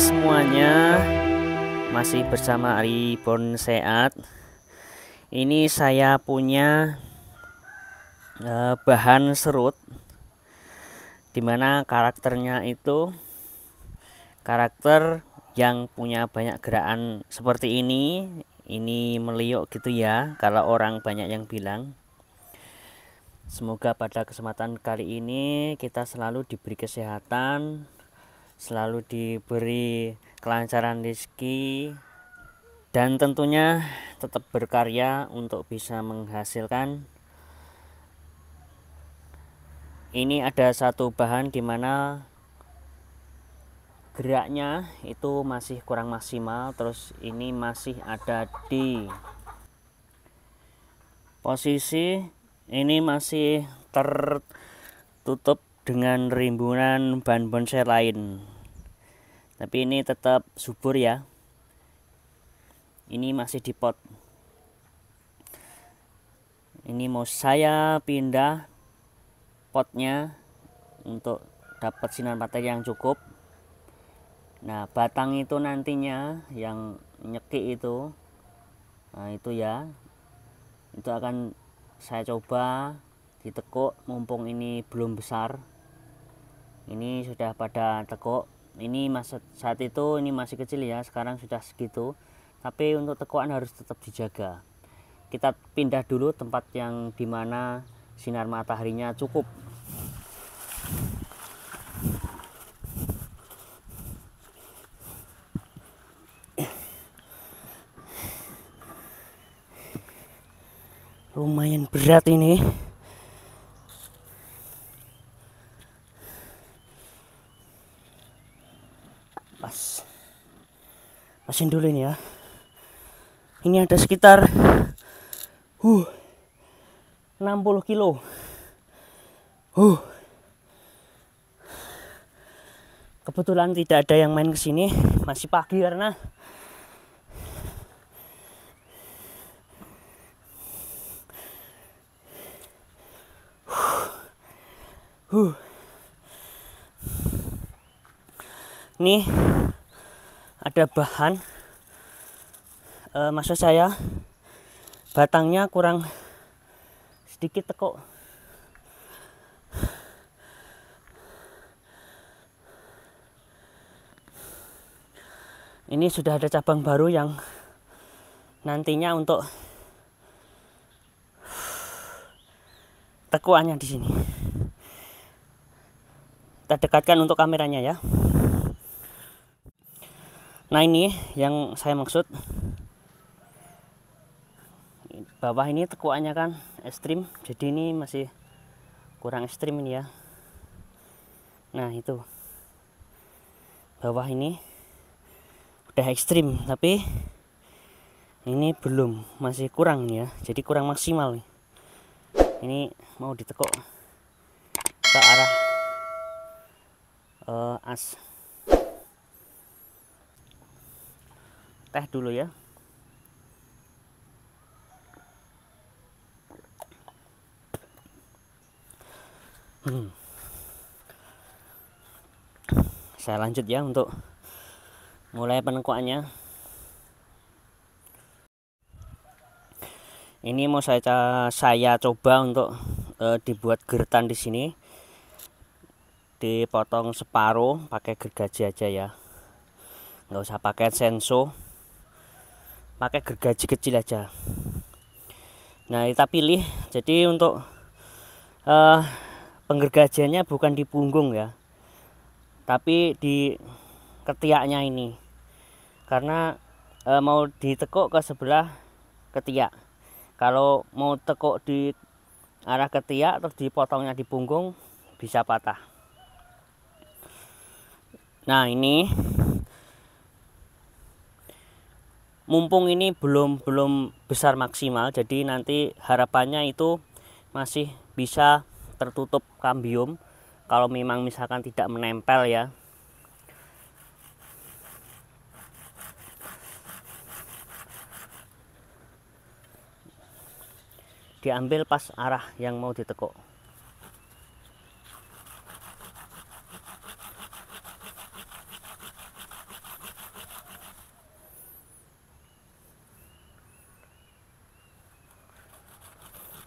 semuanya Masih bersama Arifon Sehat. Ini saya punya eh, Bahan serut Dimana karakternya itu Karakter yang punya banyak gerakan seperti ini Ini meliuk gitu ya Kalau orang banyak yang bilang Semoga pada kesempatan kali ini kita selalu diberi kesehatan, selalu diberi kelancaran rezeki dan tentunya tetap berkarya untuk bisa menghasilkan ini ada satu bahan di mana geraknya itu masih kurang maksimal terus ini masih ada di posisi ini masih tertutup dengan rimbunan ban bonsai lain tapi ini tetap subur ya ini masih di pot ini mau saya pindah potnya untuk dapat sinar matahari yang cukup nah batang itu nantinya yang nyeki itu nah itu ya itu akan saya coba ditekuk mumpung ini belum besar ini sudah pada tekuk ini masih, saat itu ini masih kecil ya sekarang sudah segitu tapi untuk tekuan harus tetap dijaga kita pindah dulu tempat yang dimana sinar mataharinya cukup lumayan berat ini asin dulu ini ya ini ada sekitar uh 60 kilo uh kebetulan tidak ada yang main kesini masih pagi karena uh. uh. nih ada bahan e, maksud saya batangnya kurang sedikit tekuk ini sudah ada cabang baru yang nantinya untuk tekuannya di sini kita dekatkan untuk kameranya ya nah ini yang saya maksud bawah ini tekuannya kan ekstrim jadi ini masih kurang ekstrim ini ya nah itu bawah ini udah ekstrim tapi ini belum masih kurang ya jadi kurang maksimal ini mau ditekuk ke arah uh, as teh dulu ya hmm. saya lanjut ya untuk mulai penekuannya ini mau saya saya coba untuk e, dibuat gertan di sini dipotong separuh pakai gergaji aja ya nggak usah pakai senso pakai gergaji kecil aja nah kita pilih jadi untuk uh, penggergajiannya bukan di punggung ya tapi di ketiaknya ini karena eh, mau ditekuk ke sebelah ketiak kalau mau tekuk di arah ketiak terus dipotongnya di punggung bisa patah nah ini mumpung ini belum belum besar maksimal jadi nanti harapannya itu masih bisa tertutup kambium kalau memang misalkan tidak menempel ya diambil pas arah yang mau ditekuk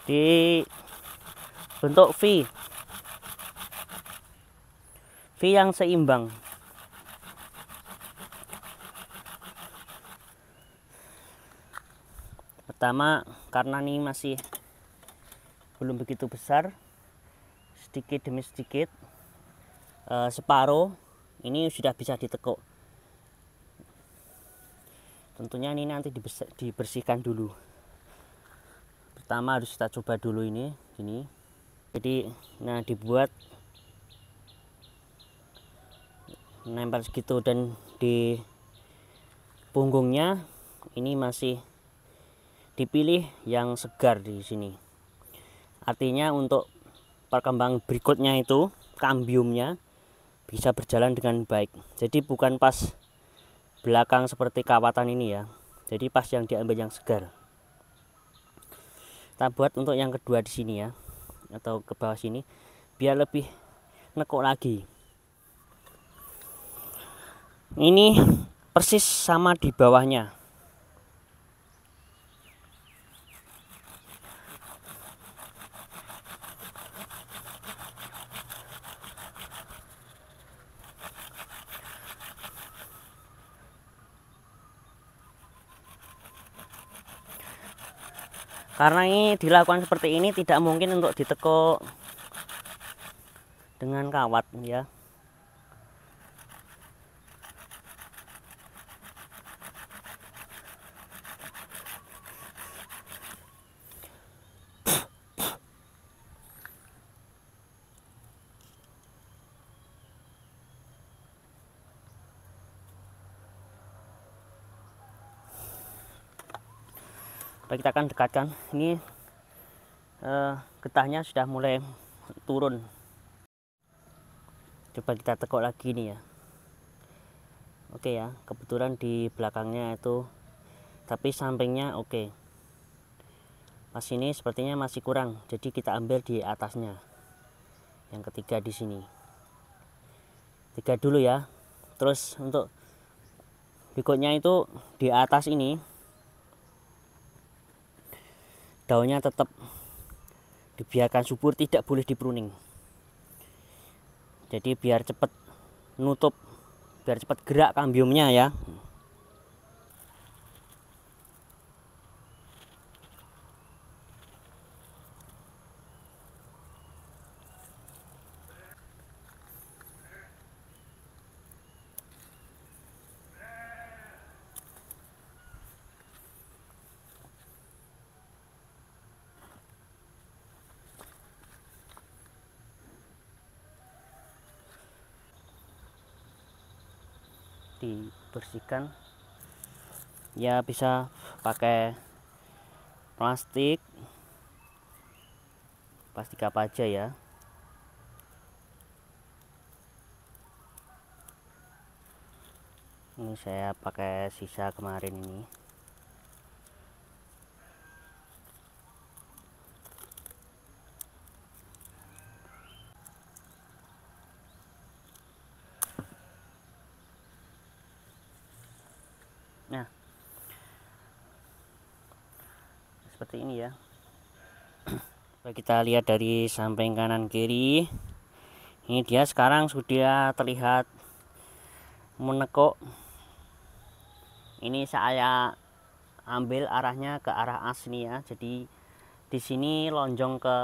di bentuk V V yang seimbang pertama karena ini masih belum begitu besar sedikit demi sedikit e, separuh ini sudah bisa ditekuk tentunya ini nanti dibersihkan dulu pertama harus kita coba dulu ini ini. jadi nah dibuat nempel segitu dan di punggungnya ini masih dipilih yang segar di sini artinya untuk perkembang berikutnya itu kambiumnya bisa berjalan dengan baik jadi bukan pas belakang seperti kawatan ini ya jadi pas yang diambil yang segar kita buat untuk yang kedua di sini ya atau ke bawah sini biar lebih nekuk lagi ini persis sama di bawahnya karena ini dilakukan seperti ini tidak mungkin untuk ditekuk dengan kawat ya Baik, kita akan dekatkan. Ini eh, getahnya sudah mulai turun. Coba kita tekuk lagi nih ya. Oke ya, kebetulan di belakangnya itu tapi sampingnya oke. Pas ini sepertinya masih kurang, jadi kita ambil di atasnya. Yang ketiga di sini. Tiga dulu ya. Terus untuk berikutnya itu di atas ini daunnya tetap dibiarkan subur tidak boleh diperuning jadi biar cepat nutup biar cepat gerak kambiumnya ya dibersihkan ya bisa pakai plastik plastik apa aja ya ini saya pakai sisa kemarin ini seperti ini ya kita lihat dari samping kanan kiri ini dia sekarang sudah terlihat menekuk ini saya ambil arahnya ke arah asli ya jadi di sini lonjong ke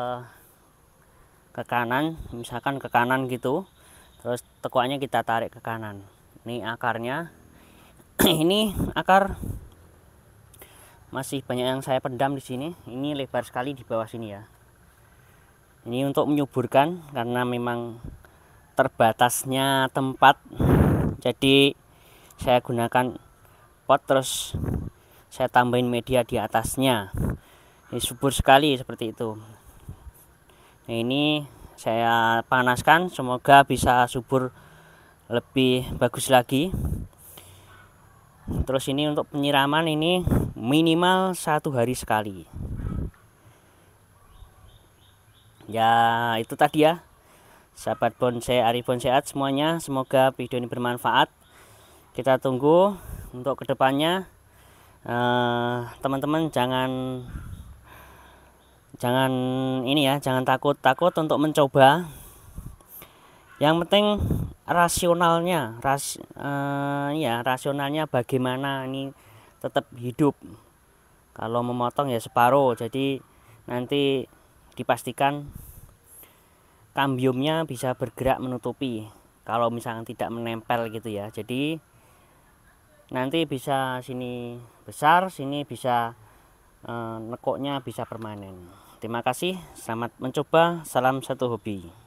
ke kanan misalkan ke kanan gitu terus tekuannya kita tarik ke kanan ini akarnya ini akar masih banyak yang saya pendam di sini ini lebar sekali di bawah sini ya ini untuk menyuburkan karena memang terbatasnya tempat jadi saya gunakan pot terus saya tambahin media di atasnya ini subur sekali seperti itu nah, ini saya panaskan semoga bisa subur lebih bagus lagi terus ini untuk penyiraman ini minimal satu hari sekali ya itu tadi ya sahabat bonsai Ari Bonsai Art semuanya semoga video ini bermanfaat kita tunggu untuk kedepannya eh, teman-teman eh, jangan jangan ini ya jangan takut takut untuk mencoba yang penting rasionalnya ras eh, ya rasionalnya bagaimana ini tetap hidup kalau memotong ya separuh jadi nanti dipastikan kambiumnya bisa bergerak menutupi kalau misalnya tidak menempel gitu ya jadi nanti bisa sini besar sini bisa e, nekoknya bisa permanen terima kasih selamat mencoba salam satu hobi